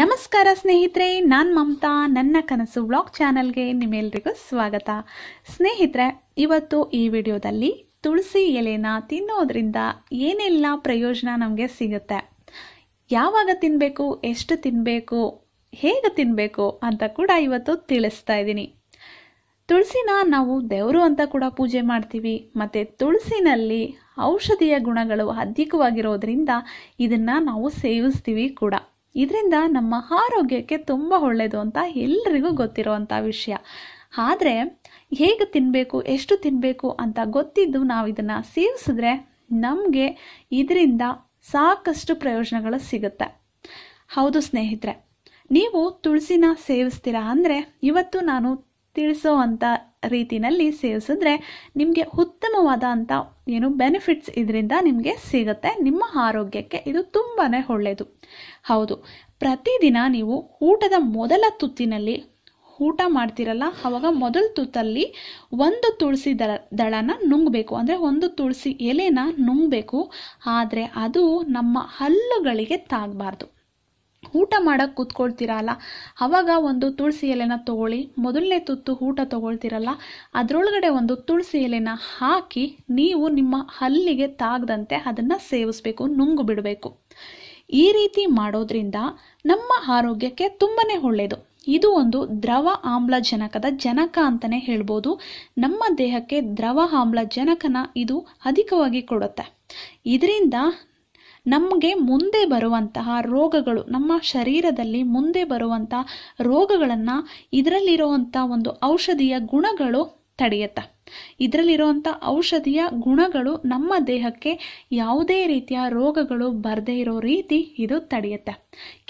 ನಮಸ್ಕಾರ ಸ್ನೇಹಿತರೆ ನಾನು ಮಮತಾ ನನ್ನ ಕನಸು ವ್ಲಾಗ್ ಚಾನಲ್ಗೆ ನಿಮ್ಮೆಲ್ರಿಗೂ ಸ್ವಾಗತ ಸ್ನೇಹಿತರೆ ಇವತ್ತು ಈ ವಿಡಿಯೋದಲ್ಲಿ ತುಳಸಿ ಎಲೆನ ತಿನ್ನೋದ್ರಿಂದ ಏನೆಲ್ಲ ಪ್ರಯೋಜನ ನಮಗೆ ಸಿಗುತ್ತೆ ಯಾವಾಗ ತಿನ್ನಬೇಕು ಎಷ್ಟು ತಿನ್ನಬೇಕು ಹೇಗೆ ತಿನ್ನಬೇಕು ಅಂತ ಕೂಡ ಇವತ್ತು ತಿಳಿಸ್ತಾ ಇದ್ದೀನಿ ತುಳಸಿನ ನಾವು ದೇವರು ಅಂತ ಕೂಡ ಪೂಜೆ ಮಾಡ್ತೀವಿ ಮತ್ತು ತುಳಸಿನಲ್ಲಿ ಔಷಧೀಯ ಗುಣಗಳು ಅಧಿಕವಾಗಿರೋದ್ರಿಂದ ಇದನ್ನು ನಾವು ಸೇವಿಸ್ತೀವಿ ಕೂಡ ಇದರಿಂದ ನಮ್ಮ ಆರೋಗ್ಯಕ್ಕೆ ತುಂಬ ಒಳ್ಳೆಯದು ಅಂತ ಎಲ್ರಿಗೂ ಗೊತ್ತಿರೋವಂಥ ವಿಷಯ ಆದರೆ ಹೇಗೆ ತಿನ್ನಬೇಕು ಎಷ್ಟು ತಿನ್ನಬೇಕು ಅಂತ ಗೊತ್ತಿದ್ದು ನಾವು ಇದನ್ನು ಸೇವಿಸಿದ್ರೆ ನಮಗೆ ಇದರಿಂದ ಸಾಕಷ್ಟು ಪ್ರಯೋಜನಗಳು ಸಿಗುತ್ತೆ ಹೌದು ಸ್ನೇಹಿತರೆ ನೀವು ತುಳಸಿನ ಸೇವಿಸ್ತೀರಾ ಅಂದರೆ ಇವತ್ತು ನಾನು ತಿಳಿಸೋ ಅಂಥ ರೀತಿನಲ್ಲಿ ಸೇವಿಸಿದ್ರೆ ನಿಮಗೆ ಉತ್ತಮವಾದಂಥ ಏನು ಬೆನಿಫಿಟ್ಸ್ ಇದರಿಂದ ನಿಮಗೆ ಸಿಗುತ್ತೆ ನಿಮ್ಮ ಆರೋಗ್ಯಕ್ಕೆ ಇದು ತುಂಬಾ ಒಳ್ಳೆಯದು ಹೌದು ಪ್ರತಿದಿನ ನೀವು ಊಟದ ಮೊದಲ ತುತ್ತಿನಲ್ಲಿ ಊಟ ಮಾಡ್ತಿರಲ್ಲ ಅವಾಗ ಮೊದಲ ತುತ್ತಲ್ಲಿ ಒಂದು ತುಳಸಿ ದಳ ದಳನ ನುಂಗಬೇಕು ಅಂದರೆ ಒಂದು ತುಳಸಿ ಎಲೆನ ನುಂಗಬೇಕು ಆದರೆ ಅದು ನಮ್ಮ ಹಲ್ಲುಗಳಿಗೆ ತಾಗಬಾರ್ದು ಊಟ ಮಾಡಕ್ಕೆ ಕೂತ್ಕೊಳ್ತೀರಲ್ಲ ಅವಾಗ ಒಂದು ತುಳಸಿ ಎಲೆನ ತಗೊಳ್ಳಿ ಮೊದಲನೇ ತುತ್ತು ಊಟ ತಗೊಳ್ತಿರಲ್ಲ ಅದರೊಳಗಡೆ ಒಂದು ತುಳಸಿ ಎಲೆನ ಹಾಕಿ ನೀವು ನಿಮ್ಮ ಹಲ್ಲಿಗೆ ತಾಗದಂತೆ ಅದನ್ನು ಸೇವಿಸ್ಬೇಕು ನುಂಗು ಬಿಡಬೇಕು ಈ ರೀತಿ ಮಾಡೋದ್ರಿಂದ ನಮ್ಮ ಆರೋಗ್ಯಕ್ಕೆ ತುಂಬಾ ಒಳ್ಳೆಯದು ಇದು ಒಂದು ದ್ರವ ಆಮ್ಲಜನಕದ ಜನಕ ಅಂತಲೇ ಹೇಳ್ಬೋದು ನಮ್ಮ ದೇಹಕ್ಕೆ ದ್ರವ ಆಮ್ಲಜನಕನ ಇದು ಅಧಿಕವಾಗಿ ಕೊಡುತ್ತೆ ಇದರಿಂದ ನಮಗೆ ಮುಂದೆ ಬರುವಂತಹ ರೋಗಗಳು ನಮ್ಮ ಶರೀರದಲ್ಲಿ ಮುಂದೆ ಬರುವಂತಹ ರೋಗಗಳನ್ನು ಇದರಲ್ಲಿರುವಂಥ ಒಂದು ಔಷಧಿಯ ಗುಣಗಳು ತಡೆಯುತ್ತೆ ಇದರಲ್ಲಿರುವಂಥ ಔಷಧಿಯ ಗುಣಗಳು ನಮ್ಮ ದೇಹಕ್ಕೆ ಯಾವುದೇ ರೀತಿಯ ರೋಗಗಳು ಬರದೇ ಇರೋ ರೀತಿ ಇದು ತಡೆಯುತ್ತೆ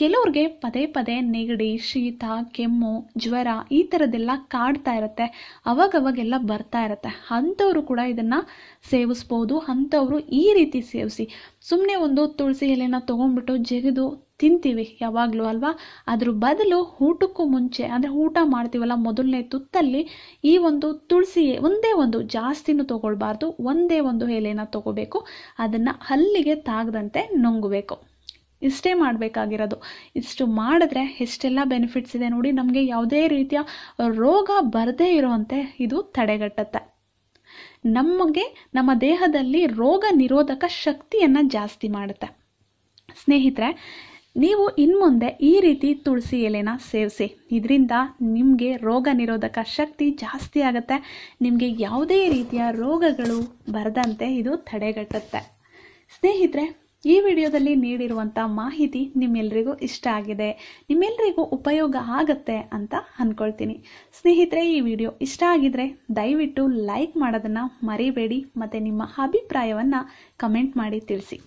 ಕೆಲವ್ರಿಗೆ ಪದೇ ಪದೇ ನೆಗಡಿ ಶೀತ ಕೆಮ್ಮು ಜ್ವರ ಈ ಥರದ್ದೆಲ್ಲ ಕಾಡ್ತಾ ಇರುತ್ತೆ ಅವಾಗವಾಗೆಲ್ಲ ಬರ್ತಾ ಇರುತ್ತೆ ಅಂಥವ್ರು ಕೂಡ ಇದನ್ನು ಸೇವಿಸ್ಬೋದು ಅಂಥವ್ರು ಈ ರೀತಿ ಸೇವಿಸಿ ಸುಮ್ಮನೆ ಒಂದು ತುಳಸಿ ಎಲೆನ ತೊಗೊಂಡ್ಬಿಟ್ಟು ಜಗಿದು ತಿಂತೀವಿ ಯಾವಾಗಲೂ ಅಲ್ವಾ ಅದ್ರ ಬದಲು ಊಟಕ್ಕೂ ಮುಂಚೆ ಅಂದರೆ ಊಟ ಮಾಡ್ತೀವಲ್ಲ ಮೊದಲನೇ ತುತ್ತಲ್ಲಿ ಈ ಒಂದು ತುಳಸಿ ಒಂದೇ ಒಂದು ಜಾಸ್ತಿನೂ ತಗೊಳ್ಬಾರ್ದು ಒಂದೇ ಒಂದು ಎಲೆನ ತಗೋಬೇಕು ಅದನ್ನ ಹಲ್ಲಿಗೆ ತಾಗದಂತೆ ನುಂಗಬೇಕು ಇಷ್ಟೇ ಮಾಡಬೇಕಾಗಿರೋದು ಇಷ್ಟು ಮಾಡಿದ್ರೆ ಎಷ್ಟೆಲ್ಲ ಬೆನಿಫಿಟ್ಸ್ ಇದೆ ನೋಡಿ ನಮಗೆ ಯಾವುದೇ ರೀತಿಯ ರೋಗ ಬರದೇ ಇರುವಂತೆ ಇದು ತಡೆಗಟ್ಟುತ್ತೆ ನಮಗೆ ನಮ್ಮ ದೇಹದಲ್ಲಿ ರೋಗ ನಿರೋಧಕ ಶಕ್ತಿಯನ್ನು ಜಾಸ್ತಿ ಮಾಡುತ್ತೆ ಸ್ನೇಹಿತರೆ ನೀವು ಇನ್ಮುಂದೆ ಈ ರೀತಿ ತುಳಸಿ ಎಲೆನ ಸೇವಿಸಿ ಇದರಿಂದ ನಿಮಗೆ ರೋಗ ನಿರೋಧಕ ಶಕ್ತಿ ಜಾಸ್ತಿ ಆಗುತ್ತೆ ನಿಮಗೆ ಯಾವುದೇ ರೀತಿಯ ರೋಗಗಳು ಬರದಂತೆ ಇದು ತಡೆಗಟ್ಟುತ್ತೆ ಸ್ನೇಹಿತರೆ ಈ ವಿಡಿಯೋದಲ್ಲಿ ನೀಡಿರುವಂಥ ಮಾಹಿತಿ ನಿಮ್ಮೆಲ್ರಿಗೂ ಇಷ್ಟ ಆಗಿದೆ ನಿಮ್ಮೆಲ್ರಿಗೂ ಉಪಯೋಗ ಆಗತ್ತೆ ಅಂತ ಅಂದ್ಕೊಳ್ತೀನಿ ಸ್ನೇಹಿತರೆ ಈ ವಿಡಿಯೋ ಇಷ್ಟ ಆಗಿದ್ರೆ ದಯವಿಟ್ಟು ಲೈಕ್ ಮಾಡೋದನ್ನು ಮರಿಬೇಡಿ ಮತ್ತು ನಿಮ್ಮ ಅಭಿಪ್ರಾಯವನ್ನು ಕಮೆಂಟ್ ಮಾಡಿ ತಿಳಿಸಿ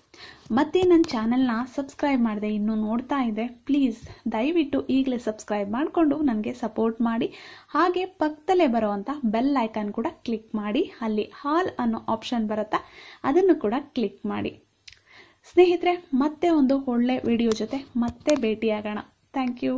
ಮತ್ತೆ ನನ್ನ ಚಾನೆಲ್ನ ಸಬ್ಸ್ಕ್ರೈಬ್ ಮಾಡಿದೆ ಇನ್ನೂ ನೋಡ್ತಾ ಇದೆ ಪ್ಲೀಸ್ ದಯವಿಟ್ಟು ಈಗಲೇ ಸಬ್ಸ್ಕ್ರೈಬ್ ಮಾಡಿಕೊಂಡು ನನಗೆ ಸಪೋರ್ಟ್ ಮಾಡಿ ಹಾಗೆ ಪಕ್ಕದಲ್ಲೇ ಬರುವಂಥ ಬೆಲ್ ಐಕಾನ್ ಕೂಡ ಕ್ಲಿಕ್ ಮಾಡಿ ಅಲ್ಲಿ ಹಾಲ್ ಅನ್ನೋ ಆಪ್ಷನ್ ಬರುತ್ತಾ ಅದನ್ನು ಕೂಡ ಕ್ಲಿಕ್ ಮಾಡಿ ಸ್ನೇಹಿತರೆ ಮತ್ತೆ ಒಂದು ಒಳ್ಳೆ ವಿಡಿಯೋ ಜೊತೆ ಮತ್ತೆ ಭೇಟಿಯಾಗೋಣ ಥ್ಯಾಂಕ್ ಯು